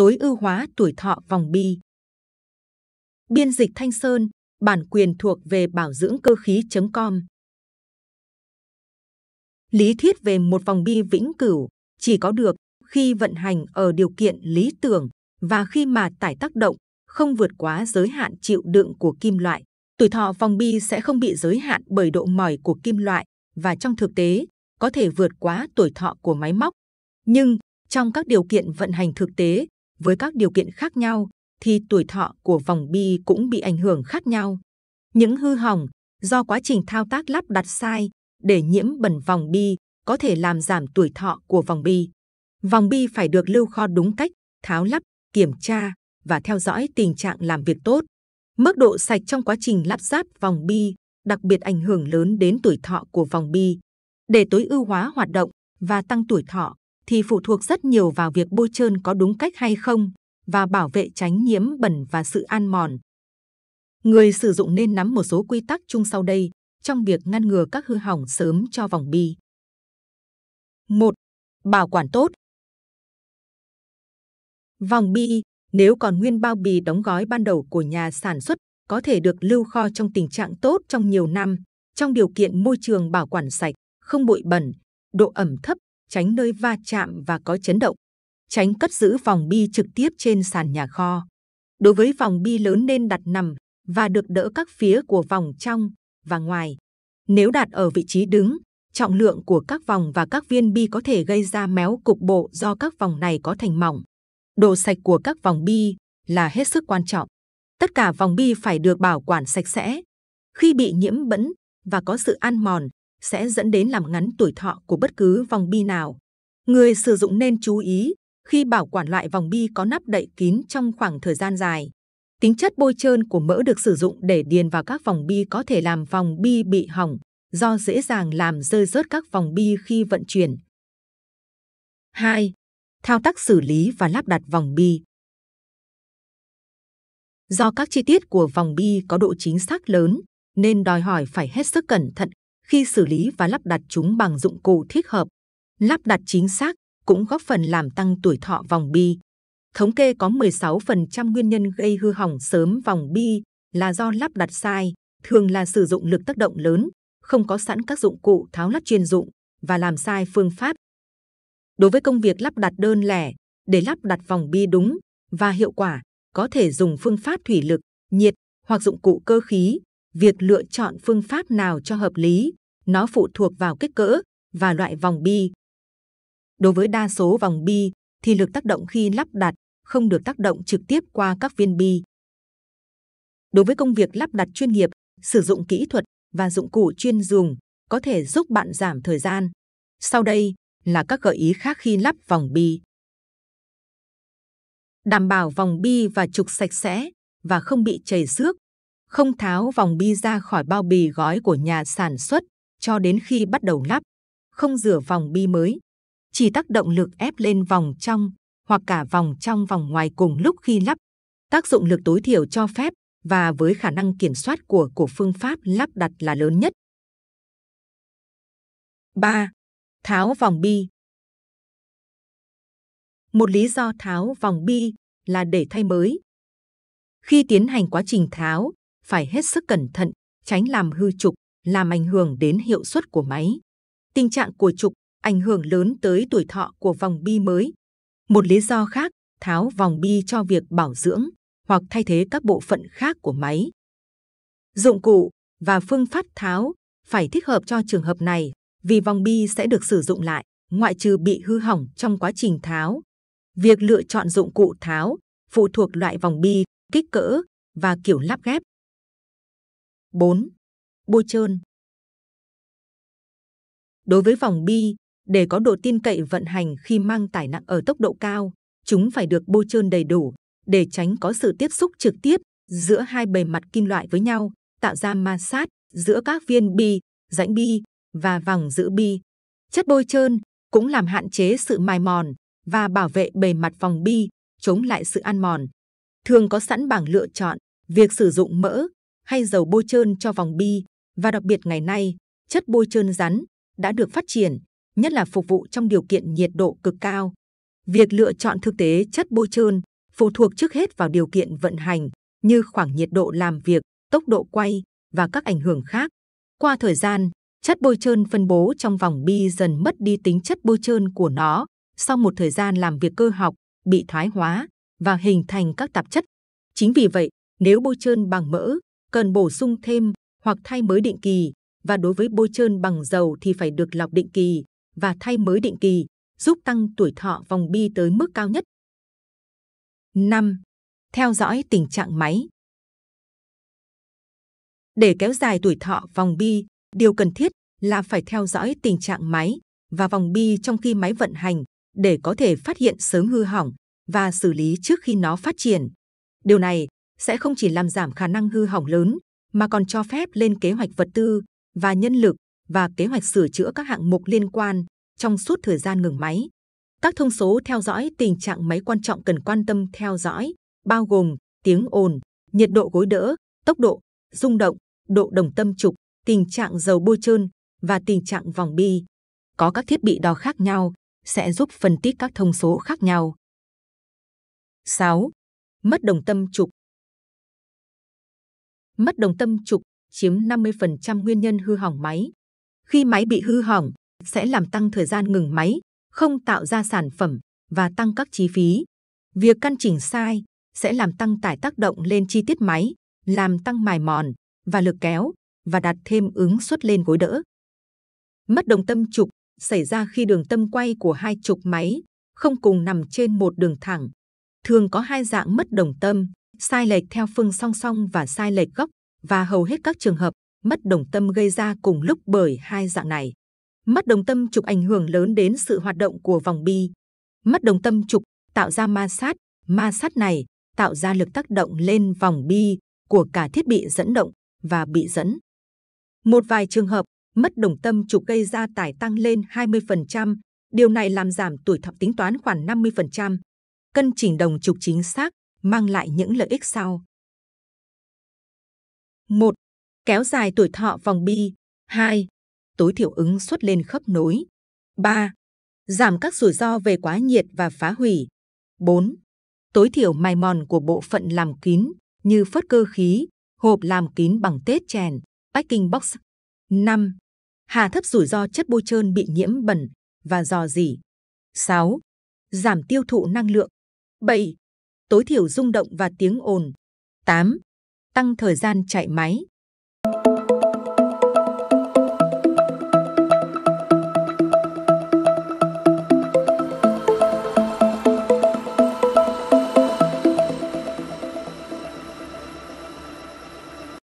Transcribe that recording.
tối ưu hóa tuổi thọ vòng bi. Biên dịch Thanh Sơn, bản quyền thuộc về bảo dưỡng cơ khí.com. Lý thuyết về một vòng bi vĩnh cửu chỉ có được khi vận hành ở điều kiện lý tưởng và khi mà tải tác động không vượt quá giới hạn chịu đựng của kim loại. Tuổi thọ vòng bi sẽ không bị giới hạn bởi độ mỏi của kim loại và trong thực tế có thể vượt quá tuổi thọ của máy móc. Nhưng trong các điều kiện vận hành thực tế, với các điều kiện khác nhau thì tuổi thọ của vòng bi cũng bị ảnh hưởng khác nhau. Những hư hỏng do quá trình thao tác lắp đặt sai để nhiễm bẩn vòng bi có thể làm giảm tuổi thọ của vòng bi. Vòng bi phải được lưu kho đúng cách, tháo lắp, kiểm tra và theo dõi tình trạng làm việc tốt. Mức độ sạch trong quá trình lắp ráp vòng bi đặc biệt ảnh hưởng lớn đến tuổi thọ của vòng bi. Để tối ưu hóa hoạt động và tăng tuổi thọ, thì phụ thuộc rất nhiều vào việc bôi trơn có đúng cách hay không và bảo vệ tránh nhiễm bẩn và sự ăn mòn. Người sử dụng nên nắm một số quy tắc chung sau đây trong việc ngăn ngừa các hư hỏng sớm cho vòng bi. 1. Bảo quản tốt Vòng bi, nếu còn nguyên bao bì đóng gói ban đầu của nhà sản xuất, có thể được lưu kho trong tình trạng tốt trong nhiều năm, trong điều kiện môi trường bảo quản sạch, không bụi bẩn, độ ẩm thấp tránh nơi va chạm và có chấn động, tránh cất giữ vòng bi trực tiếp trên sàn nhà kho. Đối với vòng bi lớn nên đặt nằm và được đỡ các phía của vòng trong và ngoài. Nếu đặt ở vị trí đứng, trọng lượng của các vòng và các viên bi có thể gây ra méo cục bộ do các vòng này có thành mỏng. Độ sạch của các vòng bi là hết sức quan trọng. Tất cả vòng bi phải được bảo quản sạch sẽ. Khi bị nhiễm bẩn và có sự ăn mòn, sẽ dẫn đến làm ngắn tuổi thọ của bất cứ vòng bi nào. Người sử dụng nên chú ý khi bảo quản loại vòng bi có nắp đậy kín trong khoảng thời gian dài. Tính chất bôi trơn của mỡ được sử dụng để điền vào các vòng bi có thể làm vòng bi bị hỏng do dễ dàng làm rơi rớt các vòng bi khi vận chuyển. 2. Thao tác xử lý và lắp đặt vòng bi Do các chi tiết của vòng bi có độ chính xác lớn nên đòi hỏi phải hết sức cẩn thận khi xử lý và lắp đặt chúng bằng dụng cụ thích hợp. Lắp đặt chính xác cũng góp phần làm tăng tuổi thọ vòng bi. Thống kê có 16% nguyên nhân gây hư hỏng sớm vòng bi là do lắp đặt sai, thường là sử dụng lực tác động lớn, không có sẵn các dụng cụ tháo lắp chuyên dụng và làm sai phương pháp. Đối với công việc lắp đặt đơn lẻ, để lắp đặt vòng bi đúng và hiệu quả, có thể dùng phương pháp thủy lực, nhiệt hoặc dụng cụ cơ khí. Việc lựa chọn phương pháp nào cho hợp lý nó phụ thuộc vào kích cỡ và loại vòng bi. Đối với đa số vòng bi thì lực tác động khi lắp đặt không được tác động trực tiếp qua các viên bi. Đối với công việc lắp đặt chuyên nghiệp, sử dụng kỹ thuật và dụng cụ chuyên dùng có thể giúp bạn giảm thời gian. Sau đây là các gợi ý khác khi lắp vòng bi. Đảm bảo vòng bi và trục sạch sẽ và không bị chảy xước. Không tháo vòng bi ra khỏi bao bì gói của nhà sản xuất cho đến khi bắt đầu lắp, không rửa vòng bi mới, chỉ tác động lực ép lên vòng trong hoặc cả vòng trong vòng ngoài cùng lúc khi lắp. Tác dụng lực tối thiểu cho phép và với khả năng kiểm soát của của phương pháp lắp đặt là lớn nhất. 3. Tháo vòng bi Một lý do tháo vòng bi là để thay mới. Khi tiến hành quá trình tháo, phải hết sức cẩn thận, tránh làm hư trục làm ảnh hưởng đến hiệu suất của máy. Tình trạng của trục ảnh hưởng lớn tới tuổi thọ của vòng bi mới. Một lý do khác, tháo vòng bi cho việc bảo dưỡng hoặc thay thế các bộ phận khác của máy. Dụng cụ và phương pháp tháo phải thích hợp cho trường hợp này vì vòng bi sẽ được sử dụng lại ngoại trừ bị hư hỏng trong quá trình tháo. Việc lựa chọn dụng cụ tháo phụ thuộc loại vòng bi, kích cỡ và kiểu lắp ghép. 4 bôi trơn. Đối với vòng bi, để có độ tin cậy vận hành khi mang tải nặng ở tốc độ cao, chúng phải được bôi trơn đầy đủ để tránh có sự tiếp xúc trực tiếp giữa hai bề mặt kim loại với nhau, tạo ra ma sát giữa các viên bi, rãnh bi và vòng giữ bi. Chất bôi trơn cũng làm hạn chế sự mài mòn và bảo vệ bề mặt vòng bi, chống lại sự ăn mòn. Thường có sẵn bảng lựa chọn việc sử dụng mỡ hay dầu bôi trơn cho vòng bi. Và đặc biệt ngày nay, chất bôi trơn rắn đã được phát triển, nhất là phục vụ trong điều kiện nhiệt độ cực cao. Việc lựa chọn thực tế chất bôi trơn phụ thuộc trước hết vào điều kiện vận hành như khoảng nhiệt độ làm việc, tốc độ quay và các ảnh hưởng khác. Qua thời gian, chất bôi trơn phân bố trong vòng bi dần mất đi tính chất bôi trơn của nó sau một thời gian làm việc cơ học, bị thoái hóa và hình thành các tạp chất. Chính vì vậy, nếu bôi trơn bằng mỡ, cần bổ sung thêm hoặc thay mới định kỳ và đối với bôi trơn bằng dầu thì phải được lọc định kỳ và thay mới định kỳ giúp tăng tuổi thọ vòng bi tới mức cao nhất. 5. Theo dõi tình trạng máy Để kéo dài tuổi thọ vòng bi, điều cần thiết là phải theo dõi tình trạng máy và vòng bi trong khi máy vận hành để có thể phát hiện sớm hư hỏng và xử lý trước khi nó phát triển. Điều này sẽ không chỉ làm giảm khả năng hư hỏng lớn mà còn cho phép lên kế hoạch vật tư và nhân lực và kế hoạch sửa chữa các hạng mục liên quan trong suốt thời gian ngừng máy. Các thông số theo dõi tình trạng máy quan trọng cần quan tâm theo dõi, bao gồm tiếng ồn, nhiệt độ gối đỡ, tốc độ, rung động, độ đồng tâm trục, tình trạng dầu bôi trơn và tình trạng vòng bi. Có các thiết bị đo khác nhau sẽ giúp phân tích các thông số khác nhau. 6. Mất đồng tâm trục mất đồng tâm trục chiếm 50% nguyên nhân hư hỏng máy. Khi máy bị hư hỏng, sẽ làm tăng thời gian ngừng máy, không tạo ra sản phẩm và tăng các chi phí. Việc căn chỉnh sai sẽ làm tăng tải tác động lên chi tiết máy, làm tăng mài mòn và lực kéo và đặt thêm ứng suất lên gối đỡ. Mất đồng tâm trục xảy ra khi đường tâm quay của hai trục máy không cùng nằm trên một đường thẳng. Thường có hai dạng mất đồng tâm, sai lệch theo phương song song và sai lệch gốc và hầu hết các trường hợp mất đồng tâm gây ra cùng lúc bởi hai dạng này. Mất đồng tâm trục ảnh hưởng lớn đến sự hoạt động của vòng bi. Mất đồng tâm trục tạo ra ma sát, ma sát này tạo ra lực tác động lên vòng bi của cả thiết bị dẫn động và bị dẫn. Một vài trường hợp mất đồng tâm trục gây ra tải tăng lên 20%, điều này làm giảm tuổi thọ tính toán khoảng 50%. Cân chỉnh đồng trục chính xác mang lại những lợi ích sau. 1. Kéo dài tuổi thọ vòng bi. 2. Tối thiểu ứng suất lên khớp nối. 3. Giảm các rủi ro về quá nhiệt và phá hủy. 4. Tối thiểu mài mòn của bộ phận làm kín như phớt cơ khí, hộp làm kín bằng tết chèn, packing box. 5. Hạ thấp rủi ro chất bôi trơn bị nhiễm bẩn và dò dỉ. 6. Giảm tiêu thụ năng lượng. 7 tối thiểu rung động và tiếng ồn. 8. Tăng thời gian chạy máy.